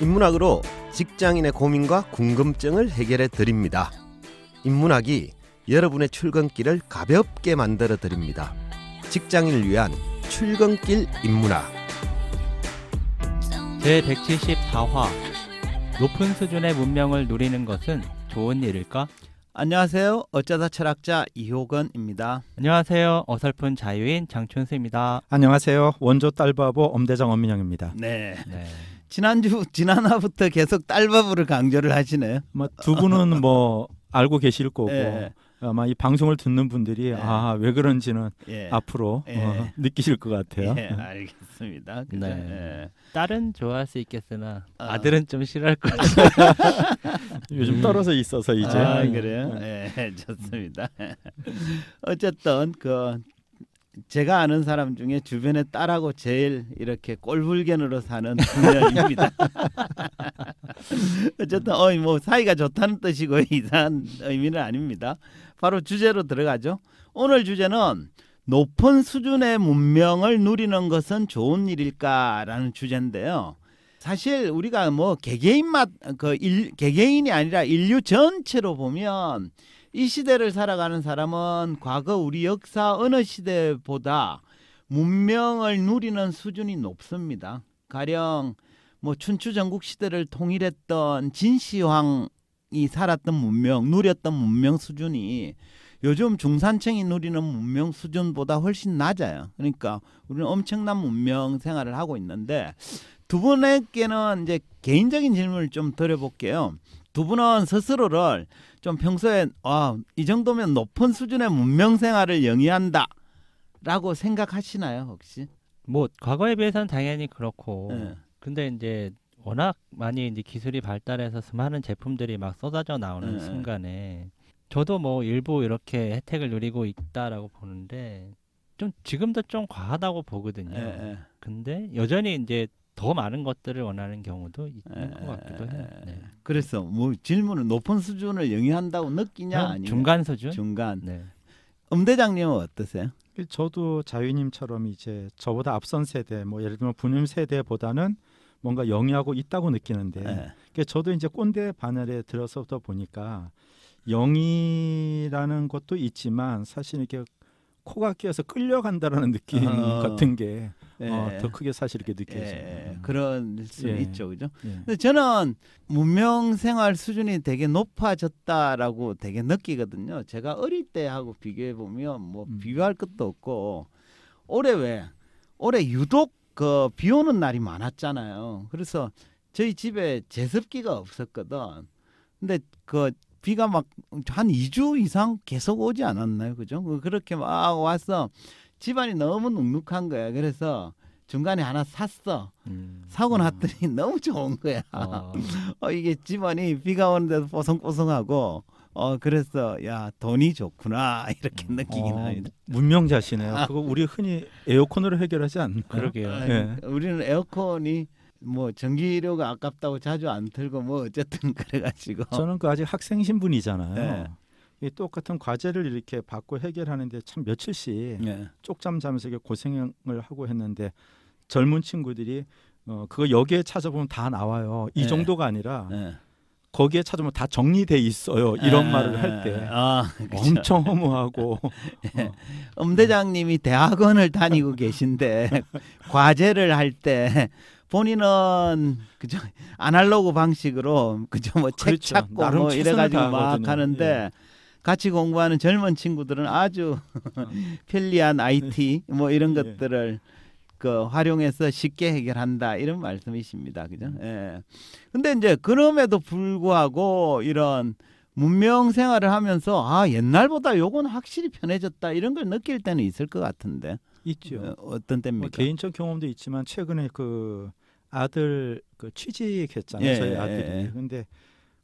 인문학으로 직장인의 고민과 궁금증을 해결해 드립니다. 인문학이 여러분의 출근길을 가볍게 만들어 드립니다. 직장인을 위한 출근길 인문학 제 174화 높은 수준의 문명을 누리는 것은 좋은 일일까? 안녕하세요. 어쩌다 철학자 이호건입니다. 안녕하세요. 어설픈 자유인 장춘수입니다. 안녕하세요. 원조 딸바보 엄대장 엄민영입니다. 네. 네. 지난주 지난화부터 계속 딸바보를 강조를 하시네요. 두 분은 뭐 알고 계실 거고 예. 아마 이 방송을 듣는 분들이 예. 아왜 그런지는 예. 앞으로 어, 예. 느끼실 것 같아요. 예, 알겠습니다. 그래. 네. 예. 딸은 좋아할 수 있겠으나 어. 아들은 좀 싫어할 것 같아요. 요즘 떨어져 있어서 이제. 아, 그래요? 네, 좋습니다. 음. 어쨌든 그 제가 아는 사람 중에 주변에 딸하고 제일 이렇게 꼴불견으로 사는 분명입니다 어쨌든 어이 뭐 사이가 좋다는 뜻이고 이상한 의미는 아닙니다. 바로 주제로 들어가죠. 오늘 주제는 높은 수준의 문명을 누리는 것은 좋은 일일까라는 주제인데요. 사실 우리가 뭐 개개인만 그 개개인이 아니라 인류 전체로 보면 이 시대를 살아가는 사람은 과거 우리 역사 어느 시대보다 문명을 누리는 수준이 높습니다. 가령 뭐 춘추 전국 시대를 통일했던 진시황이 살았던 문명, 누렸던 문명 수준이 요즘 중산층이 누리는 문명 수준보다 훨씬 낮아요. 그러니까 우리는 엄청난 문명 생활을 하고 있는데 두 분에게는 이제 개인적인 질문을 좀 드려볼게요. 두 분은 스스로를 좀 평소에 아, 이 정도면 높은 수준의 문명 생활을 영위한다라고 생각하시나요 혹시? 뭐 과거에 비해서는 당연히 그렇고 네. 근데 이제 워낙 많이 이제 기술이 발달해서 수많은 제품들이 막 쏟아져 나오는 네. 순간에 저도 뭐 일부 이렇게 혜택을 누리고 있다라고 보는데 좀 지금도 좀 과하다고 보거든요. 네. 근데 여전히 이제 더 많은 것들을 원하는 경우도 있는 에, 것 같기도 해요. 네. 그래서 뭐 질문은 높은 수준을 영위한다고 느끼냐 아니 중간 수준? 중간. 네. 엄대장님은 어떠세요? 그 저도 자유님처럼 이제 저보다 앞선 세대, 뭐 예를 들면 분님 세대보다는 뭔가 영위하고 있다고 느끼는데, 그 저도 이제 꼰대 바늘에 들어서부터 보니까 영위라는 것도 있지만 사실 이렇게 코가 끼어서 끌려간다라는 느낌 어. 같은 게 어, 예. 어, 더 크게 사실 이렇게 느껴지는 예, 음. 그런 수 예. 있죠, 그죠? 예. 근데 저는 문명 생활 수준이 되게 높아졌다라고 되게 느끼거든요. 제가 어릴 때 하고 비교해 보면 뭐 음. 비교할 것도 없고 올해 왜 올해 유독 그 비 오는 날이 많았잖아요. 그래서 저희 집에 제습기가 없었거든. 근데 그 비가 막 한 2주 이상 계속 오지 않았나요? 그죠? 그 그렇게 막 와서 집안이 너무 눅눅한 거야. 그래서 중간에 하나 샀어. 음. 사고 음. 났더니 음. 너무 좋은 거야. 어. 어, 이게 집안이 비가 오는데도 뽀송뽀송하고 어 그래서 야 돈이 좋구나 이렇게 음. 느끼긴 어, 합니다. 문명자시네요. 아. 그거 우리 흔히 에어컨으로 해결하지 않나요? 그러게요. 아, 예. 우리는 에어컨이 뭐 전기료가 아깝다고 자주 안 틀고 뭐 어쨌든 그래가지고 저는 그 아직 학생 신분이잖아요. 네. 이 똑같은 과제를 이렇게 받고 해결하는데 참 며칠씩 네. 쪽잠 자면서 고생을 하고 했는데 젊은 친구들이 어 그거 여기에 찾아보면 다 나와요. 이 네. 정도가 아니라 네. 거기에 찾아보면 다 정리돼 있어요. 이런 아, 말을 할때 아, 엄청 허무하고 예. 어. 대장님이 대학원을 다니고 계신데 과제를 할 때 본인은 그저 아날로그 방식으로 그저 뭐책 그렇죠. 찾고 뭐 이래가지고 막하 하는데 예. 같이 공부하는 젊은 친구들은 아주 편리한 IT 뭐 이런 예. 것들을 그 활용해서 쉽게 해결한다 이런 말씀이십니다. 그죠? 예. 근데 이제 그럼에도 불구하고 이런 문명 생활을 하면서 아 옛날보다 요건 확실히 편해졌다 이런 걸 느낄 때는 있을 것 같은데 있죠. 어, 떤 때입니까? 뭐 개인적 경험도 있지만 최근에 그 아들 그 취직했잖아요. 예, 저희 예, 아들이. 예, 예. 근데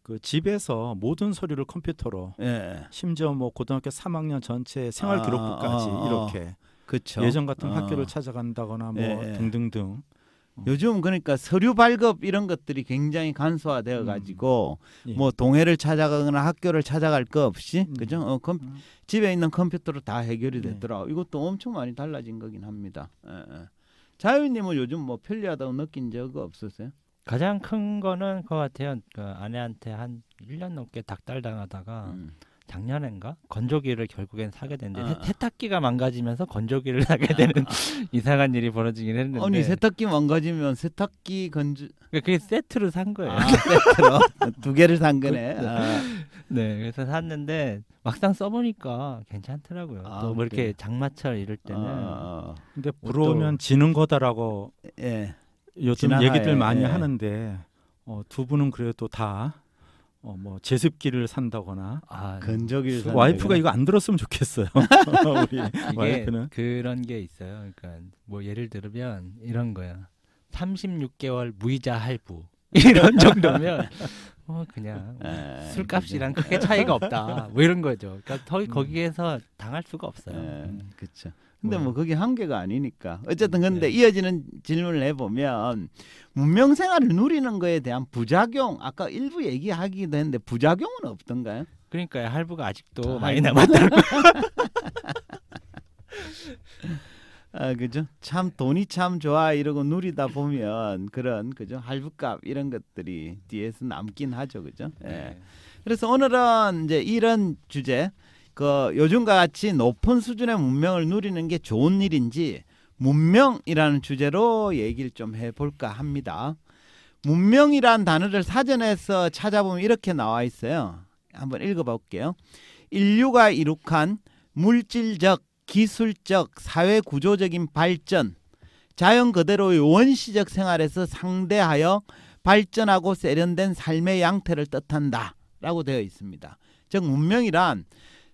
그 집에서 모든 서류를 컴퓨터로 예. 심지어 뭐 고등학교 3학년 전체 생활 아, 기록부까지 아, 아, 아, 이렇게 그쵸. 예전 같은 어. 학교를 찾아간다거나 뭐 예, 예. 등등등 음. 요즘 그러니까 서류 발급 이런 것들이 굉장히 간소화되어 가지고 음. 예. 뭐 동해를 찾아가거나 학교를 찾아갈 거 없이 음. 그죠 어, 컴, 음. 집에 있는 컴퓨터로 다 해결이 되더라 네. 이것도 엄청 많이 달라진 거긴 합니다 예, 예. 자유님은 요즘 뭐 편리하다고 느낀 적 없으세요? 가장 큰 거는 그거 같아요. 그 아내한테 한 1년 넘게 닥달당하다가 음. 작년엔가 건조기를 결국엔 사게 됐는데 아. 세, 탁기가 망가지면서 건조기를 사게 아. 되는 아. 이상한 일이 벌어지긴 했는데 아니 세탁기 망가지면 세탁기 건조 그러니까 그게 세트로 산 거예요 아, 세트로 두 개를 산 거네 네. 아. 네 그래서 샀는데 막상 써보니까 괜찮더라고요 아, 또뭐 이렇게 장마철 이럴 때는 근데 불어오면 지는 거다라고 예 요즘 지나가에. 얘기들 많이 하는데 어, 두 분은 그래도 다 어, 뭐 제습기를 산다거나 아, 건조기 와이프가 이거 안 들었으면 좋겠어요. 우리 와이프는 그런 게 있어요. 그러니까 뭐 예를 들면 이런 거야. 36개월 무이자 할부 이런 정도면 어 그냥 뭐 술값이랑 크게 차이가 없다. 뭐 이런 거죠. 그러니까 음. 거기에서 당할 수가 없어요. 네, 음. 그렇죠. 근데 음. 뭐 그게 한계가 아니니까. 어쨌든 음, 근데 네. 이어지는 질문을 해보면 문명 생활을 누리는 거에 대한 부작용 아까 일부 얘기하기도 했는데 부작용은 없던가요? 그러니까요. 할부가 아직도 아, 많이 예. 남았다는 거. 아 그죠 참 돈이 참 좋아 이러고 누리다 보면 그런 그죠 할부값 이런 것들이 뒤에서 남긴 하죠 그죠 예 네. 그래서 오늘은 이제 이런 주제 그 요즘과 같이 높은 수준의 문명을 누리는 게 좋은 일인지 문명이라는 주제로 얘기를 좀 해볼까 합니다. 문명이란 단어를 사전에서 찾아보면 이렇게 나와 있어요. 한번 읽어볼게요. 인류가 이룩한 물질적, 기술적, 사회 구조적인 발전, 자연 그대로의 원시적 생활에서 상대하여 발전하고 세련된 삶의 양태를 뜻한다. 라고 되어 있습니다. 즉, 문명이란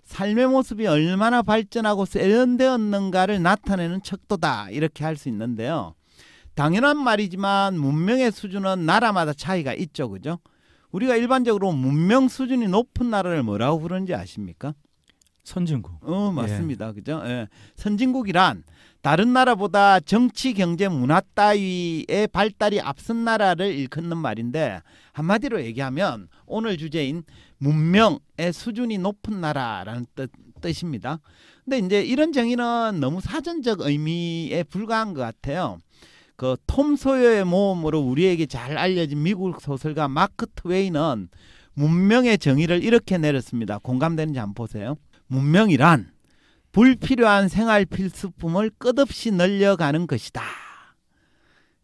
삶의 모습이 얼마나 발전하고 세련되었는가를 나타내는 척도다 이렇게 할 수 있는데요. 당연한 말이지만 문명의 수준은 나라마다 차이가 있죠. 그죠? 우리가 일반적으로 문명 수준이 높은 나라를 뭐라고 부르는지 아십니까? 선진국. 어, 맞습니다. 예. 그죠? 예. 선진국이란 다른 나라보다 정치, 경제, 문화 따위의 발달이 앞선 나라를 일컫는 말인데 한마디로 얘기하면 오늘 주제인 문명의 수준이 높은 나라라는 뜻, 뜻입니다. 근데 이제 이런 정의는 너무 사전적 의미에 불과한 것 같아요. 그 톰 소여의 모험으로 우리에게 잘 알려진 미국 소설가 마크 트웨이는 문명의 정의를 이렇게 내렸습니다. 공감되는지 한번 보세요. 문명이란 불필요한 생활 필수품을 끝없이 늘려가는 것이다.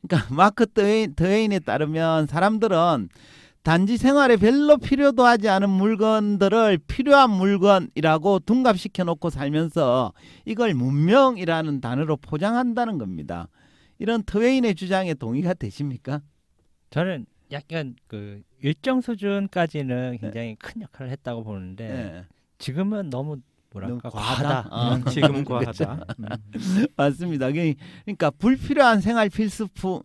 그러니까 마크 더웨인, 더웨인에 따르면 사람들은 단지 생활에 별로 필요도 하지 않은 물건들을 필요한 물건이라고 둔갑시켜 놓고 살면서 이걸 문명이라는 단어로 포장한다는 겁니다. 이런 트웨인의 주장에 동의가 되십니까? 저는 약간 그 일정 수준까지는 네. 굉장히 네. 큰 역할을 했다고 보는데 네. 지금은 너무 뭐랄까 과하다. 과하다. 아. 어. 지금 과하다. 그렇죠. 음. 맞습니다. 그, 그러니까 불필요한 생활 필수품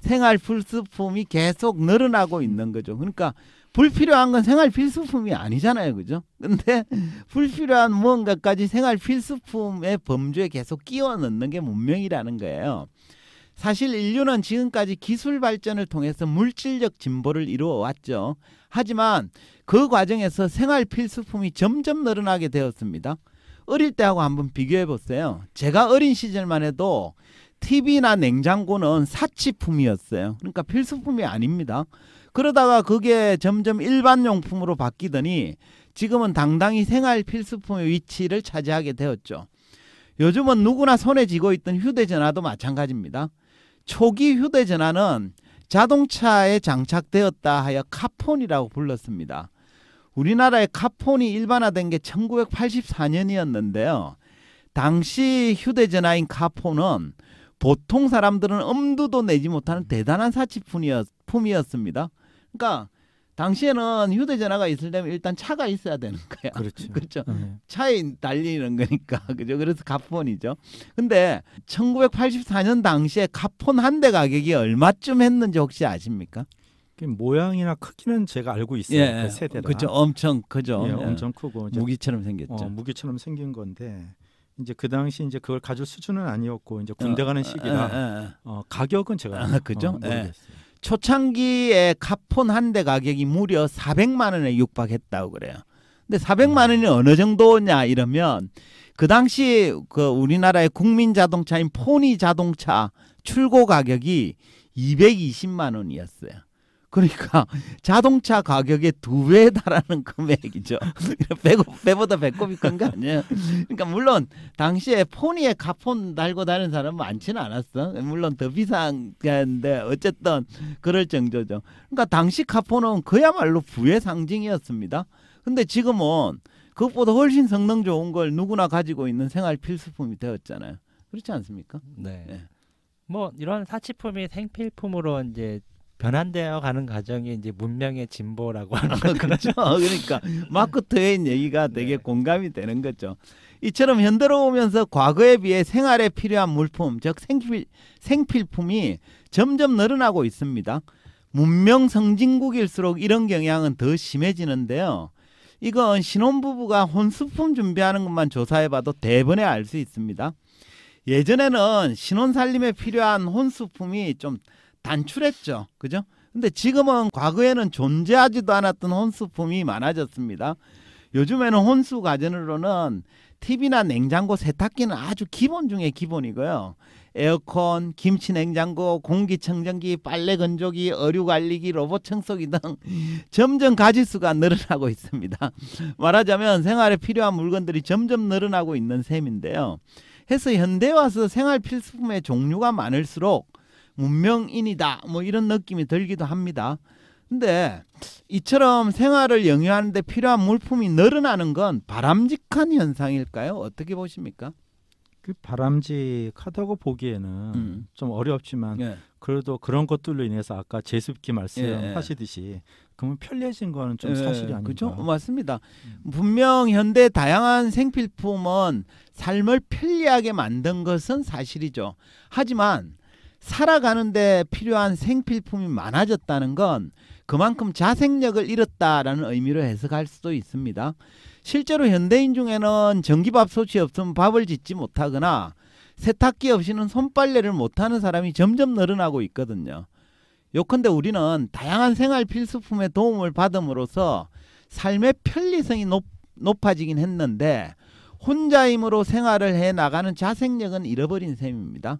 생활 필수품이 계속 늘어나고 있는 거죠. 그러니까 불필요한 건 생활 필수품이 아니잖아요. 그죠? 근데 불필요한 무언가까지 생활 필수품의 범주에 계속 끼워 넣는 게 문명이라는 거예요. 사실 인류는 지금까지 기술 발전을 통해서 물질적 진보를 이루어 왔죠. 하지만 그 과정에서 생활 필수품이 점점 늘어나게 되었습니다. 어릴 때하고 한번 비교해 보세요. 제가 어린 시절만 해도 TV나 냉장고는 사치품이었어요. 그러니까 필수품이 아닙니다. 그러다가 그게 점점 일반용품으로 바뀌더니 지금은 당당히 생활 필수품의 위치를 차지하게 되었죠. 요즘은 누구나 손에 쥐고 있던 휴대전화도 마찬가지입니다. 초기 휴대전화는 자동차에 장착되었다 하여 카폰이라고 불렀습니다. 우리나라의 카폰이 일반화된 게 1984년이었는데요. 당시 휴대전화인 카폰은 보통 사람들은 엄두도 내지 못하는 대단한 사치품이었습니다. 그러니까 당시에는 휴대전화가 있을 때면 일단 차가 있어야 되는 거야. 그렇죠. 그렇죠. 네. 차에 달리는 거니까. 그죠. 그래서 가폰이죠. 근데 1984년 당시에 가폰 한 대 가격이 얼마쯤 했는지 혹시 아십니까? 모양이나 크기는 제가 알고 있어요. 예, 그 세대라. 그죠. 엄청 크죠. 예, 예. 엄청 크고 무기처럼 생겼죠. 어, 무기처럼 생긴 건데 이제 그 당시 이제 그걸 가질 수준은 아니었고 이제 어, 군대 가는 어, 시기라 어, 어, 어, 가격은 제가 아, 그죠. 모르겠어요. 예. 초창기에 카폰 한 대 가격이 무려 400만 원에 육박했다고 그래요. 근데 400만 원이 어느 정도냐 이러면 그 당시 그 우리나라의 국민 자동차인 포니 자동차 출고 가격이 220만 원이었어요. 그러니까 자동차 가격의 두 배에 달하는 금액이죠. 배곱, 배보다 배꼽이 큰 거 아니에요. 그러니까 물론 당시에 포니에 가폰 달고 다니는 사람은 많지는 않았어. 물론 더 비싼 건데 어쨌든 그럴 정도죠. 그러니까 당시 가폰은 그야말로 부의 상징이었습니다. 근데 지금은 그것보다 훨씬 성능 좋은 걸 누구나 가지고 있는 생활 필수품이 되었잖아요. 그렇지 않습니까? 네. 네. 뭐 이런 사치품이 생필품으로 이제 변환되어 가는 과정이 이제 문명의 진보라고 아, 하는 거죠. 그렇죠. 그러니까 마크 트웨인 얘기가 되게 네. 공감이 되는 거죠. 이처럼 현대로 오면서 과거에 비해 생활에 필요한 물품, 즉 생필, 생필품이 점점 늘어나고 있습니다. 문명 성진국일수록 이런 경향은 더 심해지는데요. 이건 신혼부부가 혼수품 준비하는 것만 조사해봐도 대번에 알 수 있습니다. 예전에는 신혼살림에 필요한 혼수품이 좀 단출했죠. 그죠? 근데 지금은 과거에는 존재하지도 않았던 혼수품이 많아졌습니다. 요즘에는 혼수 가전으로는 TV나 냉장고, 세탁기는 아주 기본 중에 기본이고요. 에어컨, 김치 냉장고, 공기청정기, 빨래 건조기, 어류 관리기, 로봇 청소기 등 점점 가지수가 늘어나고 있습니다. 말하자면 생활에 필요한 물건들이 점점 늘어나고 있는 셈인데요. 해서 현대 와서 생활 필수품의 종류가 많을수록 문명인이다 뭐 이런 느낌이 들기도 합니다. 근데 이처럼 생활을 영위하는데 필요한 물품이 늘어나는 건 바람직한 현상일까요? 어떻게 보십니까? 그 바람직하다고 보기에는 음. 좀 어렵지만 예. 그래도 그런 것들로 인해서 아까 제습기 말씀하시듯이 예, 예. 그러면 편리해진 거는 좀 예. 사실이 아닌가? 그죠? 맞습니다. 음. 분명 현대 다양한 생필품은 삶을 편리하게 만든 것은 사실이죠. 하지만 살아가는데 필요한 생필품이 많아졌다는 건 그만큼 자생력을 잃었다라는 의미로 해석할 수도 있습니다. 실제로 현대인 중에는 전기밥솥이 없으면 밥을 짓지 못하거나 세탁기 없이는 손빨래를 못하는 사람이 점점 늘어나고 있거든요. 요컨대 우리는 다양한 생활 필수품의 도움을 받음으로써 삶의 편리성이 높, 높아지긴 했는데 혼자임으로 생활을 해 나가는 자생력은 잃어버린 셈입니다.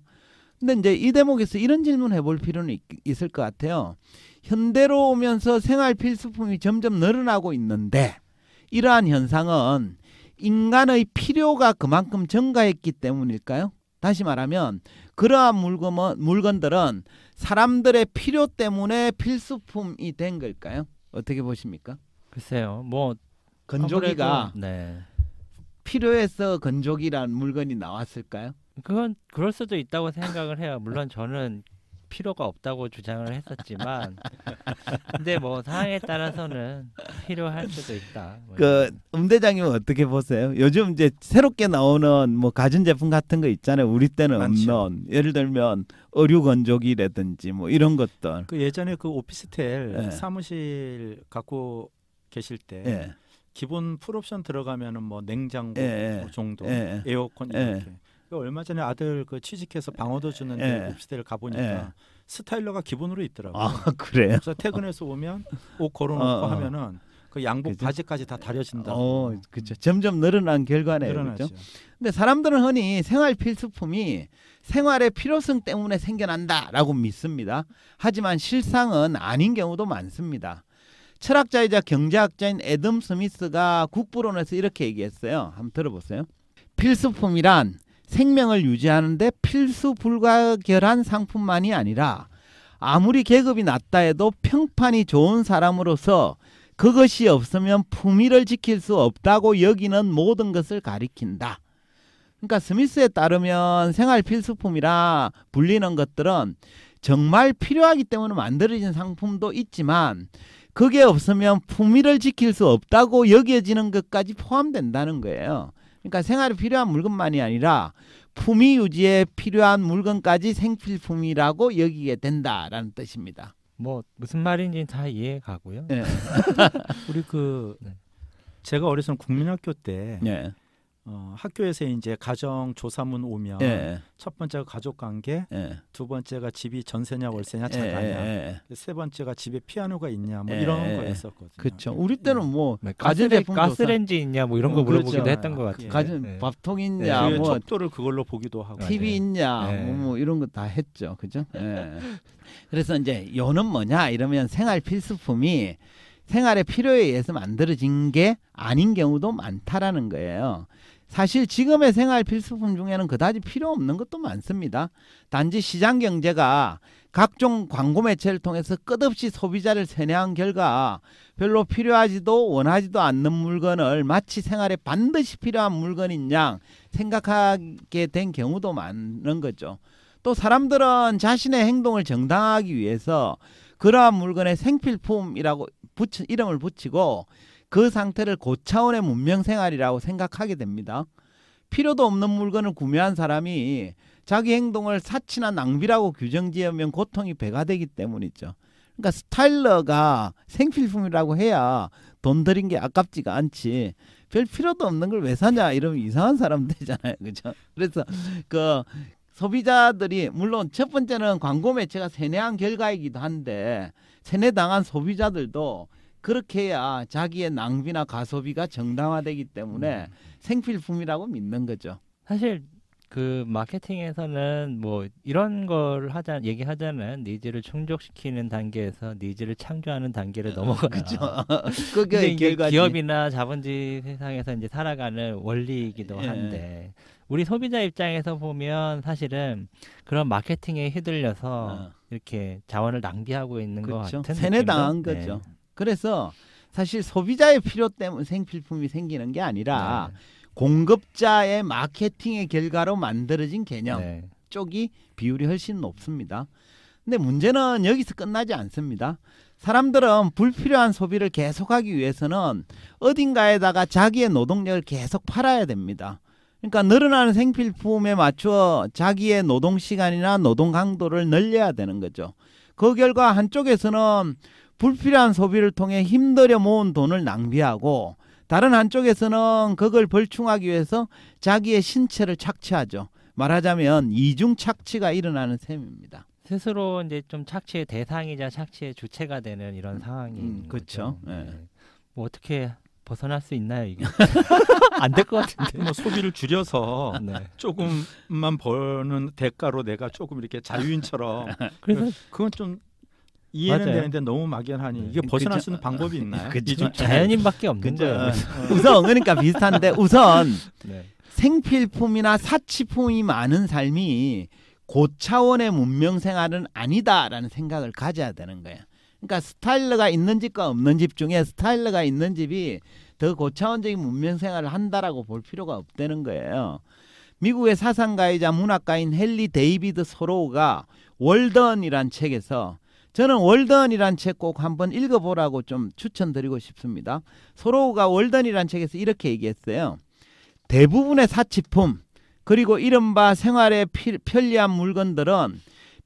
근데 이제 이 대목에서 이런 질문 해볼 필요는 있, 있을 것 같아요. 현대로 오면서 생활 필수품이 점점 늘어나고 있는데 이러한 현상은 인간의 필요가 그만큼 증가했기 때문일까요? 다시 말하면 그러한 물건 물건들은 사람들의 필요 때문에 필수품이 된 걸까요? 어떻게 보십니까? 글쎄요. 뭐 건조기가 네. 필요해서 건조기란 물건이 나왔을까요? 그건 그럴 수도 있다고 생각을 해요. 물론 저는 필요가 없다고 주장을 했었지만 근데 뭐 상황에 따라서는 필요할 수도 있다. 뭐 그 음대장님은 어떻게 보세요? 요즘 이제 새롭게 나오는 뭐 가전 제품 같은 거 있잖아요. 우리 때는 많죠. 예를 들면 의류 건조기라든지 뭐 이런 것들. 그 예전에 그 오피스텔 네. 사무실 갖고 계실 때 네. 기본 풀옵션 들어가면은 뭐 냉장고 네. 정도 에어컨 이렇게 그 얼마 전에 아들 그 취직해서 방어도 주는데 예. 시대를 가보니까 예. 스타일러가 기본으로 있더라고요. 아, 그래요? 그래서 퇴근해서 오면 옷 걸어놓고 어, 어, 하면은 그 양복 그죠? 바지까지 다 다려진다. 어, 그죠. 점점 늘어난 결과네요. 늘어나죠. 근데 사람들은 흔히 생활 필수품이 생활의 필요성 때문에 생겨난다라고 믿습니다. 하지만 실상은 아닌 경우도 많습니다. 철학자이자 경제학자인 애덤 스미스가 국부론에서 이렇게 얘기했어요. 한번 들어보세요. 필수품이란 생명을 유지하는데 필수 불가결한 상품만이 아니라 아무리 계급이 낮다 해도 평판이 좋은 사람으로서 그것이 없으면 품위를 지킬 수 없다고 여기는 모든 것을 가리킨다. 그러니까 스미스에 따르면 생활 필수품이라 불리는 것들은 정말 필요하기 때문에 만들어진 상품도 있지만 그게 없으면 품위를 지킬 수 없다고 여겨지는 것까지 포함된다는 거예요. 그러니까 생활에 필요한 물건만이 아니라 품위 유지에 필요한 물건까지 생필품이라고 여기게 된다라는 뜻입니다. 뭐 무슨 말인지 다 이해 가고요. 네. 우리 그 네. 제가 어렸을 때 국민학교 때 네. 어, 학교에서 이제 가정 조사문 오면 예. 첫 번째가 가족 관계, 예. 두 번째가 집이 전세냐 월세냐 차가냐 예. 예, 예. 그 세 번째가 집에 피아노가 있냐 뭐 예, 이런 거있었거든요 그렇죠. 우리 때는 뭐 네, 가전에 가스렌지 있냐 뭐 이런 거 어, 물어보기도 그렇죠. 했던 것 같아요. 가전 밥통 있냐, 뭐 척도를 그걸로 보기도 하고, TV 있냐, 뭐, 뭐 이런 거 다 했죠. 그죠? 예. 그래서 이제 요는 뭐냐 이러면 생활 필수품이 생활의 필요에 의해서 만들어진 게 아닌 경우도 많다라는 거예요. 사실 지금의 생활 필수품 중에는 그다지 필요 없는 것도 많습니다. 단지 시장 경제가 각종 광고 매체를 통해서 끝없이 소비자를 세뇌한 결과 별로 필요하지도 원하지도 않는 물건을 마치 생활에 반드시 필요한 물건인 양 생각하게 된 경우도 많은 거죠. 또 사람들은 자신의 행동을 정당하기 위해서 그러한 물건에 생필품이라고 붙이, 이름을 붙이고 그 상태를 고차원의 문명 생활이라고 생각하게 됩니다. 필요도 없는 물건을 구매한 사람이 자기 행동을 사치나 낭비라고 규정지으면 고통이 배가 되기 때문이죠. 그러니까 스타일러가 생필품이라고 해야 돈 들인 게 아깝지가 않지. 별 필요도 없는 걸 왜 사냐 이러면 이상한 사람 되잖아요. 그죠? 그래서 그 소비자들이 물론 첫 번째는 광고 매체가 세뇌한 결과이기도 한데 세뇌당한 소비자들도 그렇게 해야 자기의 낭비나 가소비가 정당화되기 때문에 음. 생필품이라고 믿는 거죠. 사실 그 마케팅에서는 뭐 이런 걸 하자 얘기하자면 니즈를 충족시키는 단계에서 니즈를 창조하는 단계를 어, 넘어가죠 그게 기업이나 자본주의 세상에서 이제 살아가는 원리이기도 예. 한데 예. 우리 소비자 입장에서 보면 사실은 그런 마케팅에 휘둘려서 아. 이렇게 자원을 낭비하고 있는 그쵸. 것 같은 세뇌당한 거죠. 네. 그래서 사실 소비자의 필요 때문에 생필품이 생기는 게 아니라 네. 공급자의 마케팅의 결과로 만들어진 개념 네. 쪽이 비율이 훨씬 높습니다. 근데 문제는 여기서 끝나지 않습니다. 사람들은 불필요한 소비를 계속하기 위해서는 어딘가에다가 자기의 노동력을 계속 팔아야 됩니다. 그러니까 늘어나는 생필품에 맞추어 자기의 노동 시간이나 노동 강도를 늘려야 되는 거죠. 그 결과 한쪽에서는 불필요한 소비를 통해 힘들여 모은 돈을 낭비하고 다른 한쪽에서는 그걸 벌충하기 위해서 자기의 신체를 착취하죠. 말하자면 이중 착취가 일어나는 셈입니다. 스스로 이제 좀 착취의 대상이자 착취의 주체가 되는 이런 상황이 음, 음 그렇죠. 예. 네. 뭐 어떻게 벗어날 수 있나요 이게 안 될 것 같은데 뭐 소비를 줄여서 네. 조금만 버는 대가로 내가 조금 이렇게 자유인처럼 그래서 그건 좀 이해는 맞아요. 되는데 너무 막연하니 네. 이게 그 벗어날 수 있는 방법이 있나요? 그 그죠. 자연인밖에 없는 거예요. 어. 우선 그러니까 비슷한데 우선 네. 생필품이나 사치품이 많은 삶이 고차원의 문명 생활은 아니다라는 생각을 가져야 되는 거예요. 그러니까 스타일러가 있는 집과 없는 집 중에 스타일러가 있는 집이 더 고차원적인 문명 생활을 한다라고 볼 필요가 없다는 거예요. 미국의 사상가이자 문학가인 헨리 데이비드 소로우가 월던이란 책에서 저는 월던이란 책 꼭 한번 읽어보라고 좀 추천드리고 싶습니다. 서로가 우 월던이란 책에서 이렇게 얘기했어요. 대부분의 사치품 그리고 이른바 생활에 피, 편리한 물건들은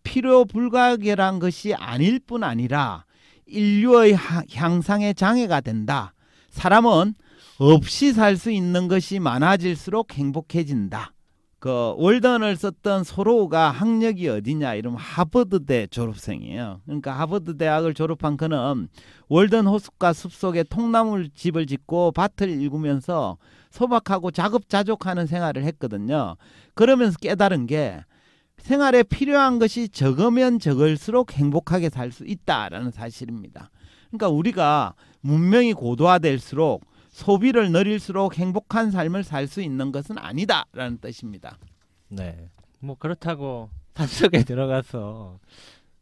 필요 불가결한 것이 아닐 뿐 아니라 인류의 향상에 장애가 된다. 사람은 없이 살 수 있는 것이 많아질수록 행복해진다. 그 월던을 썼던 소로가 학력이 어디냐 이러면 하버드대 졸업생이에요. 그러니까 하버드 대학을 졸업한 그는 월던 호숫가 숲속에 통나무 집을 짓고 밭을 일구면서 소박하고 자급자족하는 생활을 했거든요. 그러면서 깨달은 게 생활에 필요한 것이 적으면 적을수록 행복하게 살 수 있다라는 사실입니다. 그러니까 우리가 문명이 고도화될수록 소비를 늘릴수록 행복한 삶을 살 수 있는 것은 아니다라는 뜻입니다. 네. 뭐 그렇다고 산속에 들어가서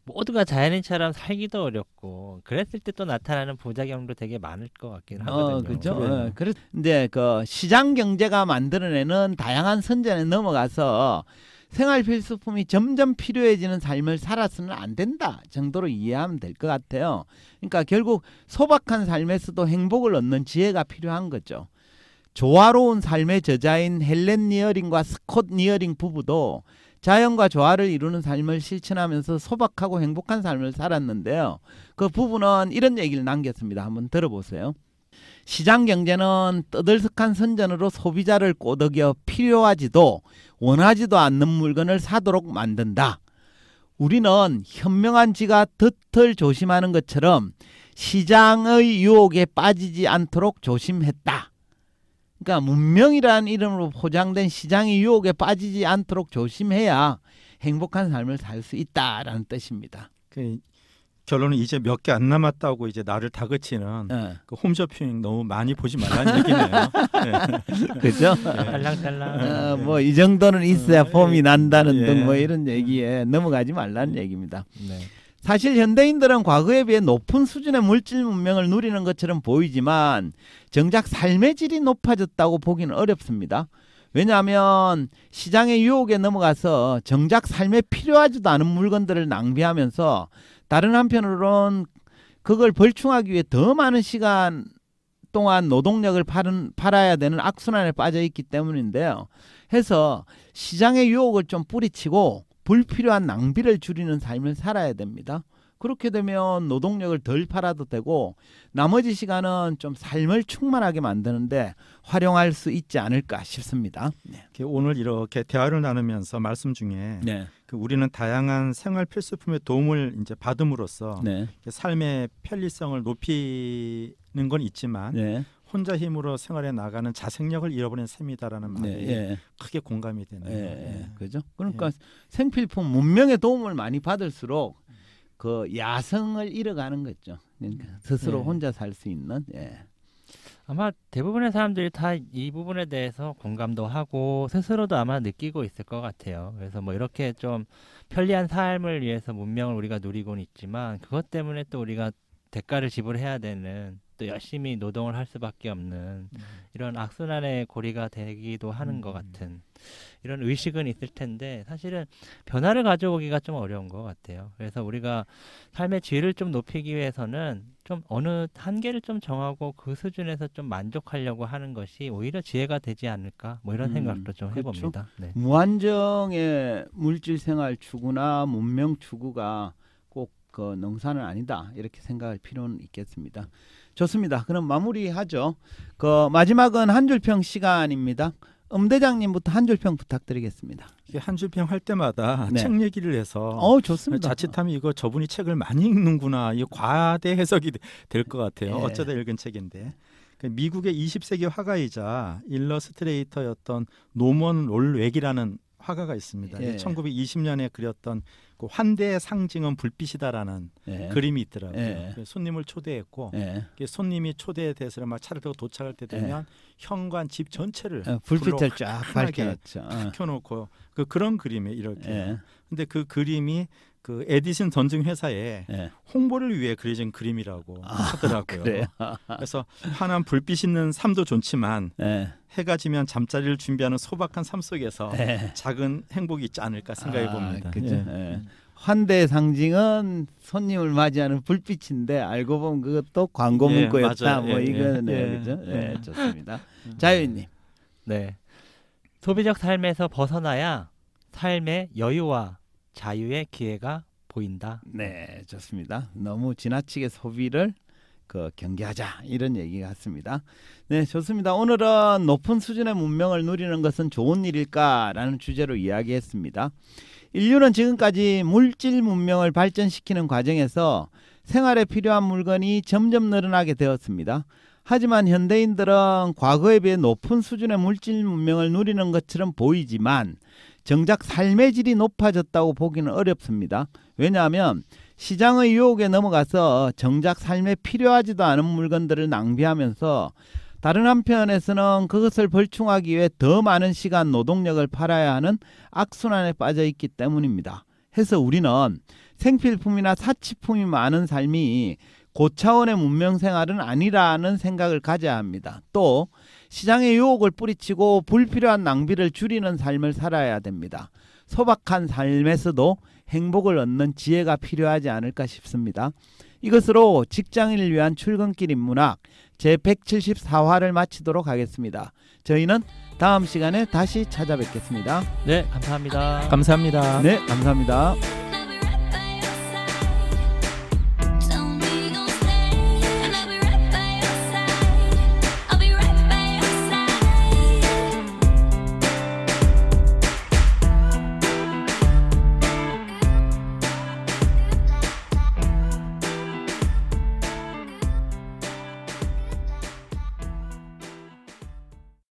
모두가 자연인처럼 살기도 어렵고 그랬을 때 또 나타나는 부작용도 되게 많을 것 같긴 어, 하거든요. 네. 어, 그죠. 어, 그래. 이그 시장 경제가 만들어내는 다양한 선전에 넘어가서 생활 필수품이 점점 필요해지는 삶을 살아서는 안 된다 정도로 이해하면 될 것 같아요. 그러니까 결국 소박한 삶에서도 행복을 얻는 지혜가 필요한 거죠. 조화로운 삶의 저자인 헬렌 니어링과 스콧 니어링 부부도 자연과 조화를 이루는 삶을 실천하면서 소박하고 행복한 삶을 살았는데요. 그 부부는 이런 얘기를 남겼습니다. 한번 들어보세요. 시장 경제는 떠들썩한 선전으로 소비자를 꼬드겨 필요하지도 원하지도 않는 물건을 사도록 만든다. 우리는 현명한 지가 덫을 조심하는 것처럼 시장의 유혹에 빠지지 않도록 조심했다. 그러니까 문명이라는 이름으로 포장된 시장의 유혹에 빠지지 않도록 조심해야 행복한 삶을 살 수 있다라는 뜻입니다. 그 결론은 이제 몇 개 안 남았다고 이제 나를 다그치는 네. 그 홈쇼핑 너무 많이 보지 말라는 얘기네요. 예. 그죠? 예. 달랑달랑. 어, 뭐이 정도는 있어야 어, 폼이 난다는 등뭐 이런 얘기에 음. 넘어가지 말라는 얘기입니다. 네. 사실 현대인들은 과거에 비해 높은 수준의 물질 문명을 누리는 것처럼 보이지만 정작 삶의 질이 높아졌다고 보기는 어렵습니다. 왜냐하면 시장의 유혹에 넘어가서 정작 삶에 필요하지도 않은 물건들을 낭비하면서 다른 한편으로는 그걸 벌충하기 위해 더 많은 시간 동안 노동력을 팔은, 팔아야 되는 악순환에 빠져 있기 때문인데요. 해서 시장의 유혹을 좀 뿌리치고 불필요한 낭비를 줄이는 삶을 살아야 됩니다. 그렇게 되면 노동력을 덜 팔아도 되고 나머지 시간은 좀 삶을 충만하게 만드는데 활용할 수 있지 않을까 싶습니다. 네. 오늘 이렇게 대화를 나누면서 말씀 중에 네. 그 우리는 다양한 생활 필수품의 도움을 이제 받음으로써 네. 삶의 편리성을 높이는 건 있지만 네. 혼자 힘으로 생활해 나가는 자생력을 잃어버린 셈이다라는 네, 말이 네, 예. 크게 공감이 되네요. 예, 예. 예. 그죠? 그러니까 예. 생필품 문명의 도움을 많이 받을수록 그 야성을 잃어가는 거죠. 그러니까 스스로 예. 혼자 살 수 있는. 예. 아마 대부분의 사람들이 다 이 부분에 대해서 공감도 하고 스스로도 아마 느끼고 있을 것 같아요. 그래서 뭐 이렇게 좀 편리한 삶을 위해서 문명을 우리가 누리곤 있지만 그것 때문에 또 우리가 대가를 지불해야 되는 또 열심히 노동을 할 수밖에 없는 음. 이런 악순환의 고리가 되기도 하는 음. 것 같은 이런 의식은 있을 텐데 사실은 변화를 가져오기가 좀 어려운 것 같아요. 그래서 우리가 삶의 질을 좀 높이기 위해서는 좀 어느 한계를 좀 정하고 그 수준에서 좀 만족하려고 하는 것이 오히려 지혜가 되지 않을까 뭐 이런 음, 생각도 좀 그렇죠? 해봅니다. 네. 무한정의 물질 생활 추구나 문명 추구가 꼭 그 농사는 아니다 이렇게 생각할 필요는 있겠습니다. 좋습니다. 그럼 마무리하죠. 그 마지막은 한 줄평 시간입니다. 음대장님부터 한 줄평 부탁드리겠습니다. 한 줄평 할 때마다 네. 책 얘기를 해서 어, 좋습니다. 자칫하면 이거 저분이 책을 많이 읽는구나. 이 과대 해석이 될 것 같아요. 예. 어쩌다 읽은 책인데. 그 미국의 20세기 화가이자 일러스트레이터였던 노먼 롤웩이라는 화가가 있습니다. 예. 1920년에 그렸던 그 환대의 상징은 불빛이다라는 예. 그림이 있더라고요. 예. 손님을 초대했고 예. 손님이 초대에 대해서 막 차를 타고 도착할 때 되면 예. 현관 집 전체를 어, 불빛을 쫙 밝혀놨죠. 켜놓고 그 그런 그림에 이렇게. 근데 그 그림이 그 에디슨 전증 회사에 네. 홍보를 위해 그려진 그림이라고 아, 하더라고요. 그래요? 그래서 환한 불빛 있는 삶도 좋지만 네. 해가 지면 잠자리를 준비하는 소박한 삶 속에서 네. 작은 행복이 있지 않을까 생각해 아, 봅니다. 그죠? 예. 환대 상징은 손님을 맞이하는 불빛인데 알고 보면 그것도 광고 문구였다. 예, 뭐 예, 이거는 예, 그죠? 예, 좋습니다. 음. 자유님. 네. 소비적 삶에서 벗어나야 삶의 여유와 자유의 기회가 보인다. 네, 좋습니다. 너무 지나치게 소비를 그 경계하자 이런 얘기 같습니다. 네, 좋습니다. 오늘은 높은 수준의 문명을 누리는 것은 좋은 일일까라는 주제로 이야기했습니다. 인류는 지금까지 물질 문명을 발전시키는 과정에서 생활에 필요한 물건이 점점 늘어나게 되었습니다. 하지만 현대인들은 과거에 비해 높은 수준의 물질 문명을 누리는 것처럼 보이지만 정작 삶의 질이 높아졌다고 보기는 어렵습니다. 왜냐하면 시장의 유혹에 넘어가서 정작 삶에 필요하지도 않은 물건들을 낭비하면서 다른 한편에서는 그것을 벌충하기 위해 더 많은 시간 노동력을 팔아야 하는 악순환에 빠져 있기 때문입니다. 해서 우리는 생필품이나 사치품이 많은 삶이 고차원의 문명 생활은 아니라는 생각을 가져야 합니다. 또 시장의 유혹을 뿌리치고 불필요한 낭비를 줄이는 삶을 살아야 됩니다. 소박한 삶에서도 행복을 얻는 지혜가 필요하지 않을까 싶습니다. 이것으로 직장인을 위한 출근길 인문학 제174화를 마치도록 하겠습니다. 저희는 다음 시간에 다시 찾아뵙겠습니다. 네, 감사합니다. 감사합니다. 네, 감사합니다.